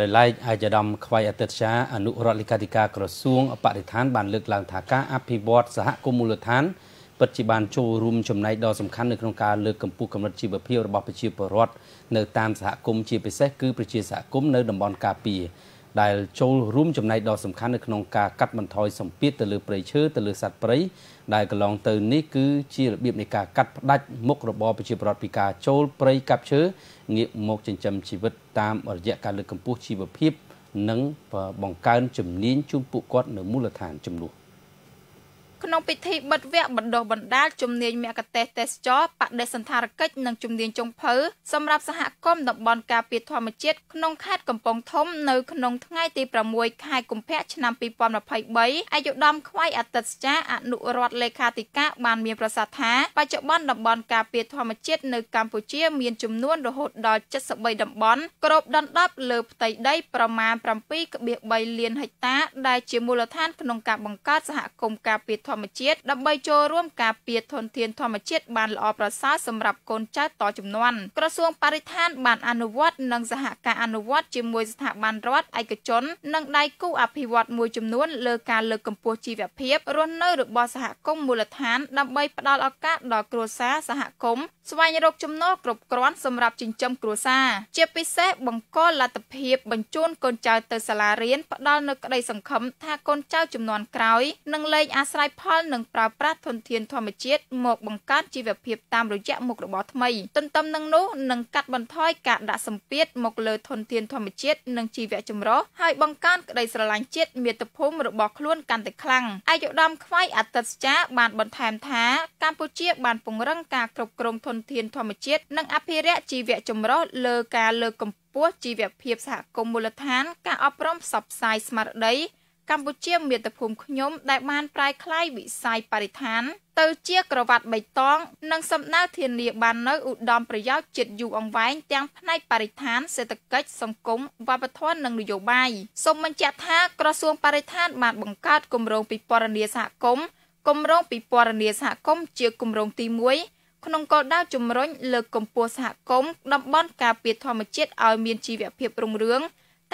ដោយឡែកអាយដាមខ្វៃអតិតជាអនុរដ្ឋលេខាធិការក្រសួងបរិស្ថានបានលើកឡើង ថាការអភិវឌ្ឍសហគមន៍មូលដ្ឋានពិតជាបានចូលរួមចំណែកដ៏សំខាន់នៅក្នុងការលើកកម្ពស់កម្រិតជីវភាពរបស់ប្រជាពលរដ្ឋនៅតាមសហគមន៍ជាពិសេសគឺប្រជាសហគមន៍នៅតំបន់កាពីដែលចូលរួមចំណែកដ៏សំខាន់នៅក្នុងការកាត់បន្ថយសម្ពាធទៅលើព្រៃឈើទៅលើសត្វព្រៃដែលកន្លងទៅនេះគឺជារបៀបនៃការកាត់ផ្ដាច់មុខរបរប្រជាពលរដ្ឋពីការចូលព្រៃកាប់ឈើងាកមកចិញ្ចឹមជីវិតតាមរយៈការលើកកម្ពស់ជីវភាពនិង បង្កើនជំនាញជូនពួកគាត់នៅមូលដ្ឋានចំនួនក្នុងពិធីបិទវគ្គបណ្ដុះបណ្ដាលជំនាញមគ្គុទ្ទេសក៍ទេសចរបដិសន្ធារកិច្ចនិងជំនាញចុងភៅសម្រាប់សហគមន៍តំបន់ការពារធម្មជាតិក្នុងខេត្តកំពង់ធំ នៅក្នុងថ្ងៃទី6ខែកុម្ភៈឆ្នាំ2023អាយុដំខ្វៃអតិតស្ចារអនុរដ្ឋលេខាធិការបានមានប្រសាសន៍ថាបច្ចុប្បន្នតំបន់ការពារធម្មជាតិនៅកម្ពុជា មានចំនួនរហូតដល់73តំបន់គ្របដណ្ដប់លើផ្ទៃដីប្រមាណ7.3លានហិកតា ដែលជាមូលដ្ឋានក្នុងការបង្កើតសហគមន៍ការពារធម្មម្មជាតិដើម្បីចូលរួមការពារធនធានធម្មជាតិបាន ល្អប្រសើរសម្រាប់កូនចៅតជំនាន់ក្រសួងបរិស្ថានបានអនុវត្តនិងសហការអនុវត្តជាមួយស្ថាប័នរដ្ឋឯកជននិងដៃគូ អភិវឌ្ឍមួយចំនួនលើការលើកកម្ពស់ជីវភាពរស់នៅរបស់សហគមន៍មូលដ្ឋាន ដើម្បីផ្តល់ឱកាសដល់គ្រួសារសហគមន៍ស្វែងរកចំណូលគ្រប់គ្រាន់សម្រាប់ចិញ្ចឹមគ្រួសារជាពិសេសបង្កលទ្ធភាពបញ្ជូនកូនចៅទៅសាលារៀនផ្ដល់នូវក្តីសង្ឃឹមថាកូនចៅ ចំនួនក្រោយនឹងលែងអាស្រ័យផលផលនិងប្រើប្រាស់ធនធានធម្មជាតិមកបង្កើតជីវភាពតាមរយៈមុខរបរថ្មីទន្ទឹមនឹងនោះនឹងកាត់បន្ថយការដាក់សម្ពាធមកលើធនធានធម្មជាតិនិងជីវៈចម្រុះហើយបង្កើនក្តីស្រឡាញ់ជាតិមាតុភូមិរបស់ខ្លួនកាន់តែខ្លាំងអាយុដំខ្វាយអតិតស្ចារបានបន្ថែមថាកម្ពុជាបាន ពង្រឹងការគ្រប់គ្រងធនធានធម្មជាតិនិងអភិរក្សជីវៈចម្រុះលើការលើកកម្ពស់ជីវភាពសហគមន៍មូលដ្ឋាន ការអប់រំផ្សព្វផ្សាយស្មារតីកម្ពុជាមាតុភូមិខ្ញុំដែលបានប្រែក្លាយវិស័យបរិស្ថានទៅជាក្រវ៉ាត់បៃតងនិងសម្ដៅធានាបាននៅឧត្តមប្រយោជន៍ជាតិយូរអង្វែងទាំងផ្នែកបរិស្ថានសេដ្ឋកិច្ចសង្គមវប្បធម៌និងនយោបាយសូមបញ្ជាក់ថាក្រសួងបរិស្ថានបានបង្កើតគម្រោងពិពណ៌នាសហគមន៍គម្រោងពិពណ៌នាសហគមន៍ជាគម្រោងទី1ក្នុងគោលដៅជំរុញលើកកម្ពស់សហគមន៍តំបន់ការពារធម្មជាតិឲ្យមានជីវភាពរុងរឿង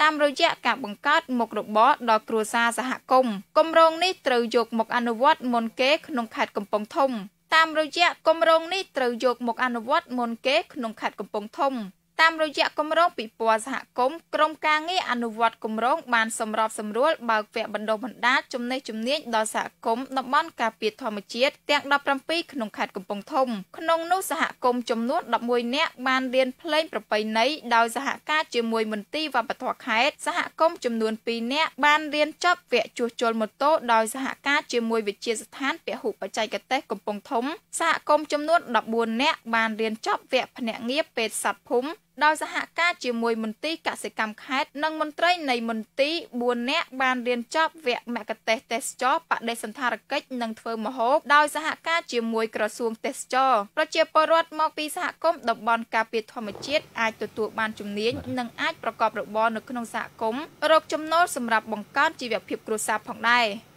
តាមរយៈការបង្កើតមុខរបរដល់គ្រួសារសហគមន៍គម្រោងនេះត្រូវយកមកអនុវត្តមុនគេក្នុងខេត្តកំពង់ធំតាមរយៈគម្រោងនេះត្រូវយកមកអនុវត្តមុនគេក្នុងខេត្តកំពង់ធំតាមរយៈគម្រោងពិព័រណ៍សហគមន៍ក្រមការងារអនុវត្តគម្រោងបានសម្របសម្រួលបើកវគ្គបណ្ដុះបណ្ដាលចំណេះជំនាញដល់សហគមន៍តំបន់ការពារធម្មជាតិទាំង17ក្នុងខេត្តកំពង់ធំក្នុងនោះសហគមន៍ចំនួន11នាក់បានរៀនភ្លេងប្រពៃណីដោយសហការជាមួយមន្ទីរវប្បធម៌ខេត្តសហគមន៍ចំនួន2នាក់បានរៀនចប់វគ្គជួសជុលម៉ូតូដោយសហការជាមួយវិទ្យាស្ថានពហុបច្ចេកទេសកំពង់ធំសហគមន៍ចំនួន14នាក់បានរៀនចប់វគ្គភ្នាក់ងារពេទ្យសត្វភូមិដោយសហការជាមួយមន្ទីរកសិកម្មខេត្តនិងមន្ត្រី នៃមន្ទីរ4នាក់បានរៀនចប់វគ្គមគ្គទេសទេសចរបដិសន្ធារកិច្ចនិងធ្វើម្ហូបដោយសហការជាមួយក្រសួងទេសចរប្រជាពលរដ្ឋមក ពីសហគមន៍តំបន់ការពារធម្មជាតិអាចទទួលបានជំនាញនិងអាចប្រកបរបរនៅក្នុងសហគមន៍រកចំណូលសម្រាប់បង្កើនជីវភាពគ្រួសារផងដែរ។